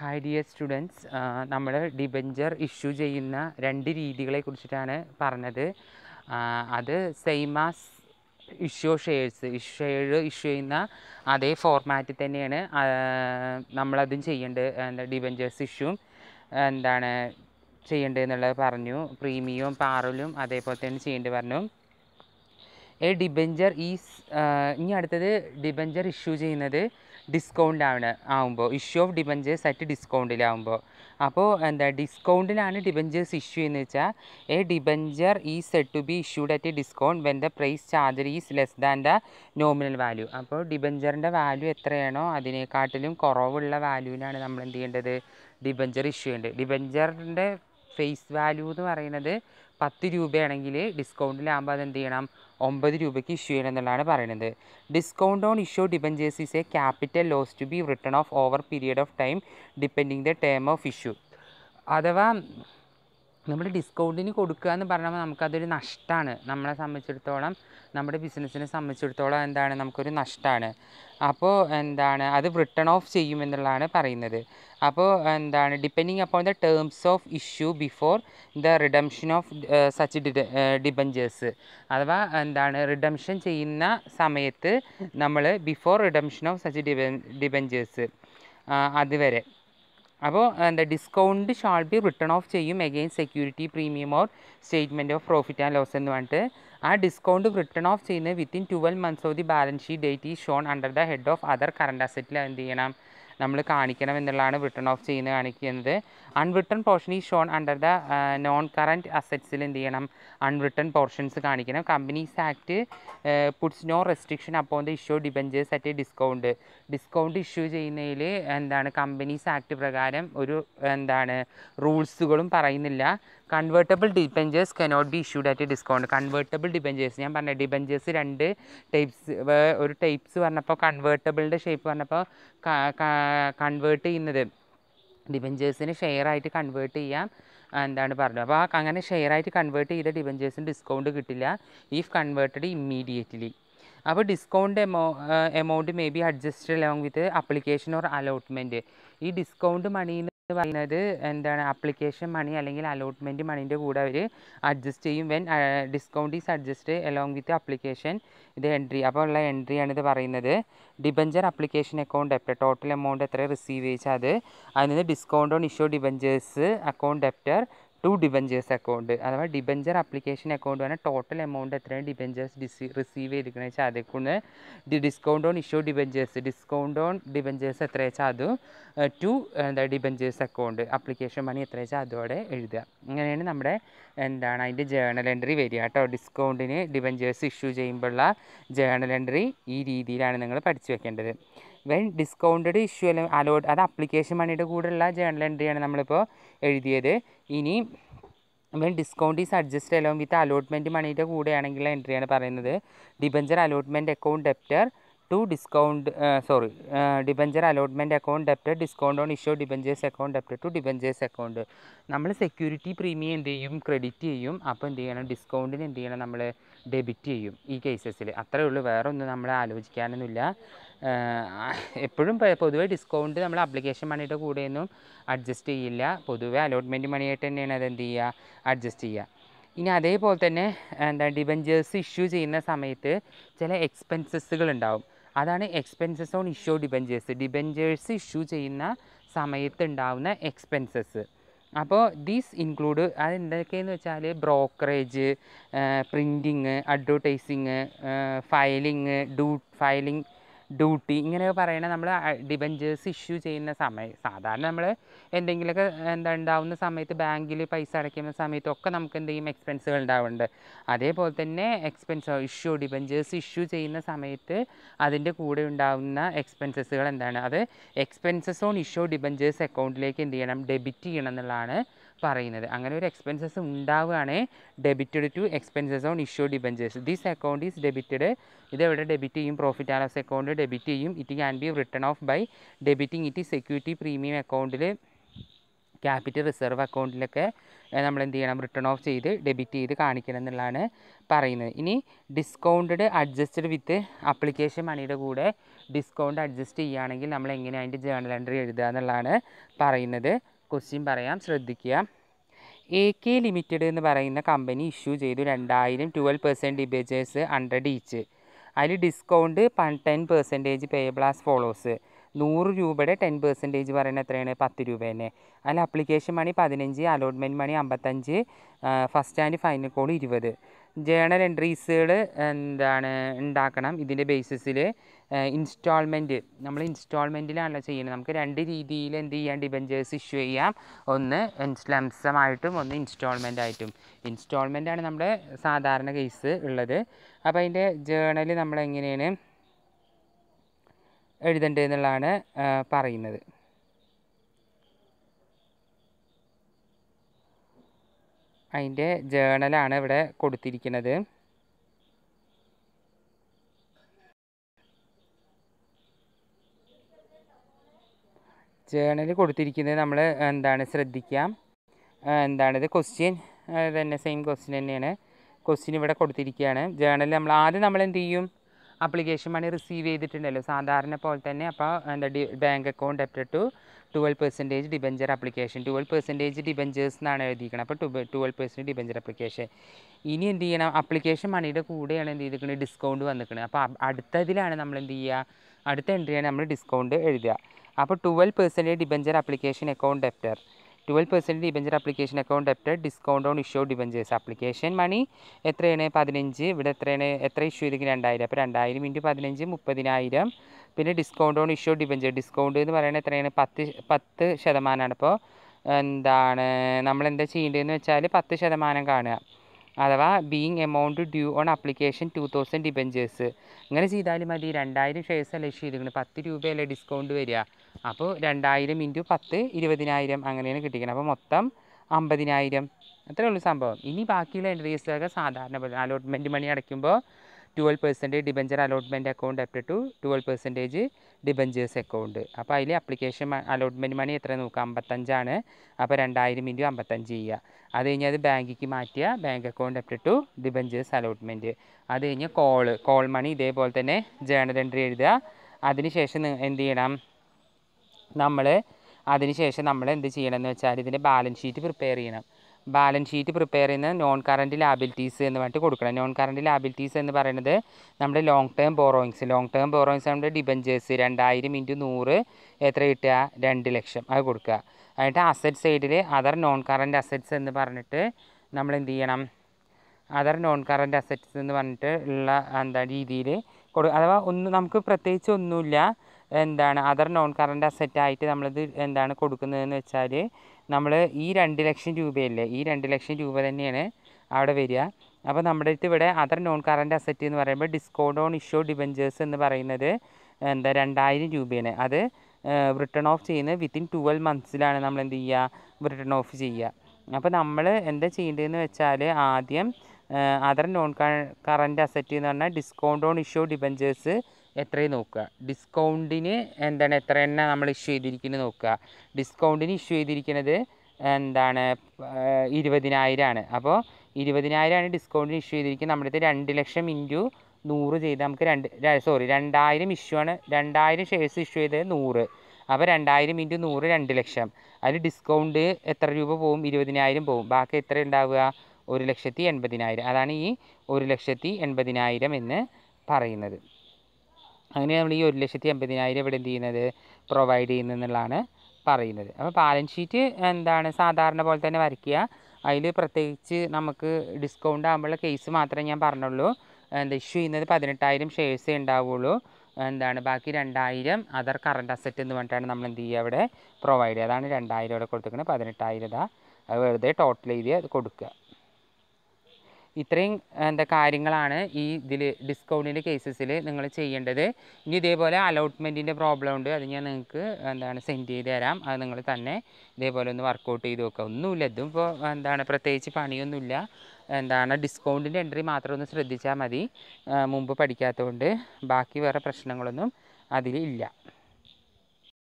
hi dear students നമ്മൾ debenture issue ചെയ്യുന്ന രണ്ട് രീതികളെ കുറിച്ചിട്ടാണ് പറഞ്ഞത് അത് same as issue shares share issue ചെയ്യുന്ന അതേ ഫോർമാറ്റിൽ തന്നെയാണ് നമ്മളതും ചെയ്യേണ്ടത് എന്താ ഡിബഞ്ചേഴ്സ് ഇഷ്യൂവും എന്താണ് ചെയ്യേണ്ടതെന്നുള്ളത് പറഞ്ഞു പ്രീമിയവും പാറലും അതേപോലെ തന്നെ ചെയ്യേണ്ടി പറഞ്ഞു എ ഡിബഞ്ചർ ഈസ് ഇനി അടുത്തത് ഡിബഞ്ചർ ഇഷ്യൂ ചെയ്യുന്നത് ഡിസ്കൗണ്ടാണ് ആകുമ്പോൾ ഇഷ്യൂ ഓഫ് ഡിബഞ്ചേഴ്സ് അറ്റ് ഡിസ്കൗണ്ടിലാവുമ്പോൾ അപ്പോൾ എന്താ ഡിസ്കൗണ്ടിലാണ് ഡിബഞ്ചേഴ്സ് ഇഷ്യൂ എന്ന് വെച്ചാൽ a debenture is said to be issued at discount when the price charged is less than the nominal value അപ്പോൾ ഡിബഞ്ചറിൻ്റെ വാല്യൂ എത്രയാണോ അതിനെക്കാട്ടിലും കുറവുള്ള വാല്യൂവിനാണ് നമ്മൾ എന്ത് ചെയ്യേണ്ടത് ഡിബഞ്ചർ ഇഷ്യൂ ചെയ്യേണ്ടത് ഡിബഞ്ചറിൻ്റെ ഫേസ് വാല്യൂ എന്ന് പറയുന്നത് പത്ത് രൂപയാണെങ്കിൽ ഡിസ്കൗണ്ടിലാകുമ്പോൾ അത് എന്ത് ചെയ്യണം ഒമ്പത് രൂപയ്ക്ക് ഇഷ്യൂ ചെയ്യണമെന്നുള്ളതാണ് പറയുന്നത് discount on issue debentures is a capital loss to be written off over period of time depending the term of issue അഥവാ നമ്മൾ ഡിസ്കൗണ്ടിന് കൊടുക്കുക എന്ന് പറഞ്ഞാൽ നമുക്കതൊരു നഷ്ടമാണ് നമ്മളെ സംബന്ധിച്ചിടത്തോളം നമ്മുടെ ബിസിനസ്സിനെ സംബന്ധിച്ചിടത്തോളം എന്താണ് നമുക്കൊരു നഷ്ടമാണ് അപ്പോൾ എന്താണ് അത് റിട്ടേൺ ഓഫ് ചെയ്യുമെന്നുള്ളതാണ് പറയുന്നത് അപ്പോൾ എന്താണ് depending upon the terms of issue before the redemption of such debentures അഥവാ എന്താണ് റിഡംഷൻ ചെയ്യുന്ന സമയത്ത് നമ്മൾ ബിഫോർ റിഡംഷൻ ഓഫ് സച്ച് ഡിബ ഡിബഞ്ചേഴ്സ് അതുവരെ അപ്പോൾ എന്താ discount shall be written off ചെയ്യും again security premium or statement of profit and loss എന്ന് പറഞ്ഞിട്ട് ആ ഡിസ്കൗണ്ട് റിട്ടേൺ ഓഫ് ചെയ്യുന്നത് within twelve months of the balance sheet date is shown under the head of other current അസറ്റിൽ എന്ത് ചെയ്യണം നമ്മൾ കാണിക്കണം എന്നുള്ളതാണ് റിട്ടൺ ഓഫ് ചെയ്യുന്നത് കാണിക്കുന്നത് unwritten portion is shown under the non current അസറ്റ്സിൽ എന്ത് ചെയ്യണം അൺറിട്ടൺ പോർഷൻസ് കാണിക്കണം companies act puts no restriction അപ്പോൾ the issue debentures at discount discount issue ചെയ്യുന്നതിൽ എന്താണ് കമ്പനീസ് ആക്ട് പ്രകാരം ഒരു എന്താണ് റൂൾസുകളും പറയുന്നില്ല convertible debentures cannot be issued at discount convertible debentures ഞാൻ പറഞ്ഞ ഡിപ്പെഞ്ചേഴ്സ് രണ്ട് ടൈപ്സ് ഒരു ടൈപ്സ് പറഞ്ഞപ്പോൾ കൺവേർട്ടബിളിൻ്റെ ഷേപ്പ് പറഞ്ഞപ്പോൾ കൺവേർട്ട് ചെയ്യുന്നത് ഡിബഞ്ചേഴ്സിന് ആയിട്ട് കൺവേർട്ട് ചെയ്യാം എന്താണ് പറഞ്ഞത് അപ്പോൾ ആ അങ്ങനെ ആയിട്ട് കൺവേർട്ട് ചെയ്ത ഡിപ്പെഞ്ചേഴ്സിന് ഡിസ്കൗണ്ട് കിട്ടില്ല ഇഫ് കൺവേർട്ടഡ് ഇമ്മീഡിയറ്റ്ലി അപ്പോൾ ഡിസ്കൗണ്ട് എമോ amount may be adjusted along with application or allotment ഈ ഡിസ്കൗണ്ട് മണിയിൽ നിന്ന് പറയുന്നത് എന്താണ് അപ്ലിക്കേഷൻ മണി അല്ലെങ്കിൽ അലോട്ട്മെൻറ്റ് മണിൻ്റെ കൂടെ അവർ അഡ്ജസ്റ്റ് ചെയ്യും when discount is adjust along with application ഇത് എൻട്രി അപ്പോൾ ഉള്ള എൻട്രിയാണ് ഇത് പറയുന്നത് debenture application account debtor total amount എത്ര റിസീവ് ചെയ്യിച്ചാൽ അത് അതിൽ നിന്ന് discount on issue debentures account debtor to debentures account അഥവാ ഡിബഞ്ചർ ആപ്ലിക്കേഷൻ അക്കൗണ്ട് പറഞ്ഞാൽ ടോട്ടൽ എമൗണ്ട് എത്രയാണ് ഡിബഞ്ചേഴ്സ് ഡിസി റിസീവ് ചെയ്തിരിക്കുന്നത് വെച്ചാൽ അതിൽ discount on issue debentures discount on debentures എത്ര വെച്ചാൽ അതും ടു എന്താ ഡിബഞ്ചേഴ്സ് അക്കൗണ്ട് ആപ്ലിക്കേഷൻ മണി എത്ര വെച്ചാൽ അതോടെ എഴുതുക ഇങ്ങനെയാണ് നമ്മുടെ എന്താണ് അതിൻ്റെ ജേണൽ എൻട്രി വരിക കേട്ടോ ഡിസ്കൗണ്ടിന് ഡിബഞ്ചേഴ്സ് ഇഷ്യൂ ചെയ്യുമ്പോഴുള്ള ജേണൽ എൻട്രി ഈ രീതിയിലാണ് നിങ്ങൾ പഠിച്ചു വെക്കേണ്ടത് വെൻ ഡിസ്കൗണ്ടഡ് ഇഷ്യൂ അലോഡ് അത് ആപ്ലിക്കേഷൻ മണിയുടെ കൂടെയുള്ള ജേണൽ എൻട്രിയാണ് നമ്മളിപ്പോൾ എഴുതിയത് ഇനി ഇവൻ discount is adjust along with allotment മണിയുടെ കൂടെയാണെങ്കിൽ എൻട്രിയാണ് പറയുന്നത് debenture allotment account debtor to discount sorry debenture allotment account debtor discount on issue debentures account debtor to debentures account നമ്മൾ സെക്യൂരിറ്റി പ്രീമിയം എന്ത് ചെയ്യും ക്രെഡിറ്റ് ചെയ്യും അപ്പോൾ എന്ത് ചെയ്യണം ഡിസ്കൗണ്ടിന് എന്ത് ചെയ്യണം നമ്മൾ ഡെബിറ്റ് ചെയ്യും ഈ കേസസിൽ അത്രയേ ഉള്ളൂ വേറെ ഒന്നും നമ്മൾ ആലോചിക്കാനൊന്നുമില്ല എപ്പോഴും പൊതുവെ ഡിസ്കൗണ്ട് നമ്മൾ അപ്ലിക്കേഷൻ മണിയുടെ കൂടെയൊന്നും അഡ്ജസ്റ്റ് ചെയ്യില്ല പൊതുവെ അലോട്ട്മെൻറ്റ് മണിയായിട്ട് തന്നെയാണ് അത് എന്ത് ചെയ്യുക അഡ്ജസ്റ്റ് ചെയ്യുക ഇനി അതേപോലെ തന്നെ എന്താ ഡിബഞ്ചേഴ്സ് ഇഷ്യൂ ചെയ്യുന്ന സമയത്ത് ചില എക്സ്പെൻസസുകൾ ഉണ്ടാവും അതാണ് expenses on issue debentures debentures issue ചെയ്യുന്ന സമയത്ത് ഉണ്ടാവുന്ന എക്സ്പെൻസസ് അപ്പോൾ ദീസ് ഇൻക്ലൂഡ് അത് എന്തൊക്കെയെന്ന് വെച്ചാൽ brokerage printing advertising filing due filing duty ഇങ്ങനെയൊക്കെ പറയണ നമ്മൾ ഡിബഞ്ചേഴ്സ് ഇഷ്യൂ ചെയ്യുന്ന സമയം സാധാരണ നമ്മൾ എന്തെങ്കിലുമൊക്കെ എന്താ ഉണ്ടാവുന്ന സമയത്ത് ബാങ്കിൽ പൈസ അടയ്ക്കുന്ന സമയത്തൊക്കെ നമുക്ക് എന്തെങ്കിലും എക്സ്പെൻസുകൾ ഉണ്ടാവുന്നുണ്ട് അതേപോലെ തന്നെ എക്സ്പെൻസ് ഇഷ്യൂ ഡിബഞ്ചേഴ്സ് ഇഷ്യൂ ചെയ്യുന്ന സമയത്ത് അതിൻ്റെ കൂടെ ഉണ്ടാകുന്ന എക്സ്പെൻസസുകൾ എന്താണ് അത് എക്സ്പെൻസസ് ഓൺ ഇഷ്യൂ ഡിബഞ്ചേഴ്സ് അക്കൗണ്ടിലേക്ക് എന്ത് ചെയ്യണം ഡെബിറ്റ് ചെയ്യണം എന്നുള്ളതാണ് പറയുന്നത് അങ്ങനെ ഒരു എക്സ്പെൻസസ് ഉണ്ടാവുകയാണ് debited to expenses on issue debentures this account is debited ഇത് എവിടെ ഡെബിറ്റ് ചെയ്യും profit and loss account debit ചെയ്യും it can be written off by debiting it security premium അക്കൗണ്ടിൽ ക്യാപിറ്റൽ റിസർവ് അക്കൗണ്ടിലൊക്കെ നമ്മൾ എന്ത് ചെയ്യണം റിട്ടേൺ ഓഫ് ചെയ്ത് ഡെബിറ്റ് ചെയ്ത് കാണിക്കണം എന്നുള്ളതാണ് പറയുന്നത് ഇനി ഡിസ്കൗണ്ടഡ് അഡ്ജസ്റ്റഡ് വിത്ത് അപ്ലിക്കേഷൻ മണിയുടെ കൂടെ ഡിസ്കൗണ്ട് അഡ്ജസ്റ്റ് ചെയ്യുകയാണെങ്കിൽ നമ്മൾ എങ്ങനെ അതിൻ്റെ ജേണൽ എൻട്രി എഴുതുക എന്നുള്ളതാണ് പറയുന്നത് ക്വസ്റ്റ്യൻ പറയാം ശ്രദ്ധിക്കുക എ കെ ലിമിറ്റഡ് എന്ന് പറയുന്ന കമ്പനി ഇഷ്യൂ ചെയ്തു രണ്ടായിരം twelve percent debentures hundred each അതിൽ ഡിസ്കൗണ്ട് പൺ ten percentage payable as follows നൂറ് രൂപയുടെ ടെൻ പെർസെൻറ്റേജ് പറയുന്നത് എത്രയാണ് പത്ത് രൂപ തന്നെ അതിൽ അപ്ലിക്കേഷൻ മണി പതിനഞ്ച് അലോട്ട്മെൻറ്റ് മണി അമ്പത്തഞ്ച് ഫസ്റ്റ് ആൻഡ് ഫൈനൽ കോൾ ഇരുപത് ജേണൽ എൻട്രീസുകൾ എന്താണ് ഉണ്ടാക്കണം ഇതിൻ്റെ ബേസിസിൽ ഇൻസ്റ്റാൾമെൻറ്റ് നമ്മൾ ഇൻസ്റ്റാൾമെൻറ്റിലാണല്ലോ ചെയ്യുന്നത് നമുക്ക് രണ്ട് രീതിയിൽ എന്ത് ചെയ്യാം ഡിബഞ്ചേഴ്സ് ഇഷ്യൂ ചെയ്യാം ഒന്ന് ലംസമായിട്ടും ഒന്ന് ഇൻസ്റ്റാൾമെൻ്റ് ആയിട്ടും ഇൻസ്റ്റാൾമെൻ്റ് ആണ് നമ്മുടെ സാധാരണ കേസ് ഉള്ളത് അപ്പോൾ അതിൻ്റെ ജേണൽ നമ്മൾ എങ്ങനെയാണ് എന്നുള്ളതാണ് പറയുന്നത് അതിൻ്റെ ജേണലാണ് ഇവിടെ കൊടുത്തിരിക്കുന്നത് ജേണൽ കൊടുത്തിരിക്കുന്നത് നമ്മൾ എന്താണ് ശ്രദ്ധിക്കാം എന്താണിത് ക്വസ്റ്റ്യൻ തന്നെ സെയിം ക്വസ്റ്റ്യൻ തന്നെയാണ് ക്വസ്റ്റ്യൻ ഇവിടെ കൊടുത്തിരിക്കുകയാണ് ജേണൽ നമ്മൾ ആദ്യം നമ്മൾ എന്ത് ചെയ്യും അപ്ലിക്കേഷൻ മണി റിസീവ് ചെയ്തിട്ടുണ്ടല്ലോ സാധാരണ പോലെ തന്നെ അപ്പോൾ എന്താ the bank account debit to twelve percentage debenture application twelve percentage debentures എന്നാണ് എഴുതിയിരിക്കുന്നത് അപ്പോൾ ട്വൽവ് പെർസെൻറ്റ് ഡിബഞ്ചർ അപ്ലിക്കേഷൻ ഇനി എന്ത് ചെയ്യണം അപ്ലിക്കേഷൻ മണിയുടെ കൂടെയാണ് എന്ത് ചെയ്തിരിക്കുന്നത് ഡിസ്കൗണ്ട് വന്നിരിക്കുന്നത് അപ്പോൾ അടുത്തതിലാണ് നമ്മൾ എന്ത് ചെയ്യുക അടുത്ത എൻട്രിയാണ് നമ്മൾ ഡിസ്കൗണ്ട് എഴുതുക അപ്പോൾ twelve percentage debenture application account debtor twelve percent debenture application account debited discount on issue debentures application money എത്രയാണ് പതിനഞ്ച് ഇവിടെ എത്രയാണ് എത്ര ഇഷ്യൂ ചെയ്തെങ്കിൽ രണ്ടായിരം അപ്പോൾ രണ്ടായിരം ഇൻറ്റു പതിനഞ്ച് മുപ്പതിനായിരം പിന്നെ discount on issue debenture discount എന്ന് പറയുന്നത് എത്രയാണ് പത്ത് പത്ത് ശതമാനമാണ് അപ്പോൾ എന്താണ് നമ്മളെന്താ ചെയ്യേണ്ടതെന്ന് വെച്ചാൽ പത്ത് ശതമാനം കാണുക അഥവാ being amount due on application two thousand debentures ഇങ്ങനെ ചെയ്താലും മതി രണ്ടായിരം ഷെയർസ് അല്ലേ ചെയ്തിരിക്കുന്നത് പത്ത് രൂപയല്ലേ ഡിസ്കൗണ്ട് വരിക അപ്പോൾ രണ്ടായിരം ഇൻറ്റു പത്ത് ഇരുപതിനായിരം അങ്ങനെയാണ് കിട്ടിക്കുന്നത് അപ്പോൾ മൊത്തം അമ്പതിനായിരം അത്രയേ ഉള്ളൂ സംഭവം ഇനി ബാക്കിയുള്ള എൻട്രീസൊക്കെ സാധാരണ പോലെ അലോട്ട്മെൻറ്റ് മണി അടയ്ക്കുമ്പോൾ twelve percentage debenture allotment account up to twelve percentage debentures account അപ്പോൾ അതിൽ അപ്ലിക്കേഷൻ അലോട്ട്മെൻറ്റ് മണി എത്ര നോക്കുക അമ്പത്തഞ്ചാണ് അപ്പോൾ രണ്ടായിരം ഇൻറ്റു അമ്പത്തഞ്ച് ചെയ്യുക അത് കഴിഞ്ഞാൽ അത് ബാങ്കിക്ക് മാറ്റിയ bank account up to debentures allotment അത് കഴിഞ്ഞാൽ കോള് കോൾ മണി ഇതേപോലെ തന്നെ ജേണൽ എൻട്രി എഴുതുക അതിനുശേഷം എന്ത് ചെയ്യണം നമ്മൾ അതിനുശേഷം നമ്മൾ എന്ത് ചെയ്യണം എന്ന് വെച്ചാൽ ഇതിൻ്റെ ബാലൻസ് ഷീറ്റ് പ്രിപ്പയർ ചെയ്യണം ബാലൻസ് ഷീറ്റ് പ്രിപ്പയർ ചെയ്യുന്ന നോൺ കറൻറ്റ് ലാബിലിറ്റീസ് എന്ന് പറഞ്ഞിട്ട് കൊടുക്കണം നോൺ കറൻറ്റ് ലാബിലിറ്റീസ് എന്ന് പറയുന്നത് നമ്മുടെ long term borrowings long term borrowings നമ്മുടെ ഡിബഞ്ചേഴ്സ് രണ്ടായിരം ഇൻറ്റു നൂറ് എത്ര കിട്ടുക രണ്ട് ലക്ഷം അത് കൊടുക്കുക എന്നിട്ട് അസറ്റ് സൈഡിൽ അതർ നോൺ കറൻറ്റ് അസറ്റ്സ് എന്ന് പറഞ്ഞിട്ട് നമ്മൾ എന്ത് ചെയ്യണം അതർ നോൺ കറൻറ്റ് അസറ്റ്സ് എന്ന് പറഞ്ഞിട്ട് ഉള്ള എന്താ രീതിയിൽ കൊടു അഥവാ ഒന്നും നമുക്ക് പ്രത്യേകിച്ച് ഒന്നുമില്ല എന്താണ് അതർ നോൺ കറൻറ്റ് അസറ്റായിട്ട് നമ്മളിത് എന്താണ് കൊടുക്കുന്നതെന്ന് വെച്ചാൽ നമ്മൾ ഈ രണ്ട് ലക്ഷം രൂപയല്ലേ ഈ രണ്ട് ലക്ഷം രൂപ തന്നെയാണ് അവിടെ വരിക അപ്പോൾ നമ്മുടെ അടുത്ത് ഇവിടെ അതർ നോൺ കറൻറ്റ് അസറ്റ് എന്ന് പറയുമ്പോൾ ഡിസ്കൗണ്ട് ഓൺ ഇഷ്യൂ ഡിബഞ്ചേഴ്സ് എന്ന് പറയുന്നത് എന്താ രണ്ടായിരം രൂപയാണ് അത് റിട്ടേൺ ഓഫ് ചെയ്യുന്നത് വിത്തിൻ ട്വൽവ് മന്ത്സിലാണ് നമ്മൾ എന്ത് ചെയ്യുക റിട്ടേൺ ഓഫ് ചെയ്യുക അപ്പോൾ നമ്മൾ എന്താ ചെയ്യേണ്ടതെന്ന് വെച്ചാൽ ആദ്യം അതർ നോൺ കറൻറ്റ് അസറ്റ് എന്ന് പറഞ്ഞാൽ ഡിസ്കൗണ്ട് ഓൺ ഇഷ്യൂ ഡിബഞ്ചേഴ്സ് എത്രയും നോക്കുക ഡിസ്കൗണ്ടിന് എന്താണ് എത്ര എണ്ണ നമ്മൾ ഇഷ്യൂ ചെയ്തിരിക്കുന്നത് നോക്കുക ഡിസ്കൗണ്ടിന് ഇഷ്യൂ ചെയ്തിരിക്കുന്നത് എന്താണ് ഇരുപതിനായിരമാണ് അപ്പോൾ ഇരുപതിനായിരമാണ് ഡിസ്കൗണ്ടിന് ഇഷ്യൂ ചെയ്തിരിക്കുന്നത് നമ്മുടെ രണ്ട് ലക്ഷം ഇൻറ്റു നൂറ് ചെയ്ത് നമുക്ക് രണ്ട് സോറി രണ്ടായിരം ഇഷ്യൂ ആണ് രണ്ടായിരം ഷെയർസ് ഇഷ്യൂ ചെയ്തത് നൂറ് അപ്പോൾ രണ്ടായിരം ഇൻറ്റു നൂറ് രണ്ട് ലക്ഷം അതിൽ ഡിസ്കൗണ്ട് എത്ര രൂപ പോവും ഇരുപതിനായിരം പോവും ബാക്കി എത്ര ഉണ്ടാവുക ഒരു ലക്ഷത്തി എൺപതിനായിരം അതാണ് ഈ ഒരു ലക്ഷത്തി എൺപതിനായിരം എന്ന് പറയുന്നത് അങ്ങനെയാണ് നമ്മൾ ഈ ഒരു ലക്ഷത്തി അമ്പതിനായിരം ഇവിടെ എന്ത് ചെയ്യുന്നത് പ്രൊവൈഡ് ചെയ്യുന്നതെന്നുള്ളതാണ് പറയുന്നത് അപ്പോൾ ബാലൻസ് ഷീറ്റ് എന്താണ് സാധാരണ പോലെ തന്നെ വരയ്ക്കുക അതിൽ പ്രത്യേകിച്ച് നമുക്ക് ഡിസ്കൗണ്ട് ആകുമ്പോൾ കേസ് മാത്രമേ ഞാൻ പറഞ്ഞുള്ളൂ എന്താ ഇഷ്യൂ ചെയ്യുന്നത് പതിനെട്ടായിരം ഷെയർസേ ഉണ്ടാവുള്ളൂ എന്താണ് ബാക്കി രണ്ടായിരം അതർ കറണ്ട് അസറ്റ് എന്ന് പറഞ്ഞിട്ടാണ് നമ്മൾ എന്ത് ചെയ്യുക അവിടെ പ്രൊവൈഡ് ചെയ്യുക അതാണ് രണ്ടായിരം ഇവിടെ കൊടുത്തേക്കുന്നത് പതിനെട്ടായിരം ഇതാ അത് വെറുതെ ടോട്ടൽ ചെയ്ത് കൊടുക്കുക ഇത്രയും എന്താ കാര്യങ്ങളാണ് ഈ ഇതിൽ ഡിസ്കൗണ്ടിൻ്റെ കേസസിൽ നിങ്ങൾ ചെയ്യേണ്ടത് ഇനി ഇതേപോലെ അലോട്ട്മെൻറ്റിൻ്റെ പ്രോബ്ലം ഉണ്ട് അത് ഞാൻ നിങ്ങൾക്ക് എന്താണ് സെൻഡ് ചെയ്ത് തരാം അത് നിങ്ങൾ തന്നെ ഇതേപോലെ ഒന്ന് വർക്കൗട്ട് ചെയ്ത് നോക്കുക ഒന്നുമില്ല ഇതും ഇപ്പോൾ എന്താണ് പ്രത്യേകിച്ച് പണിയൊന്നുമില്ല എന്താണ് ഡിസ്കൗണ്ടിൻ്റെ എൻട്രി മാത്രം ഒന്ന് ശ്രദ്ധിച്ചാൽ മതി മുമ്പ് പഠിക്കാത്തതുകൊണ്ട് ബാക്കി വേറെ പ്രശ്നങ്ങളൊന്നും അതിലില്ല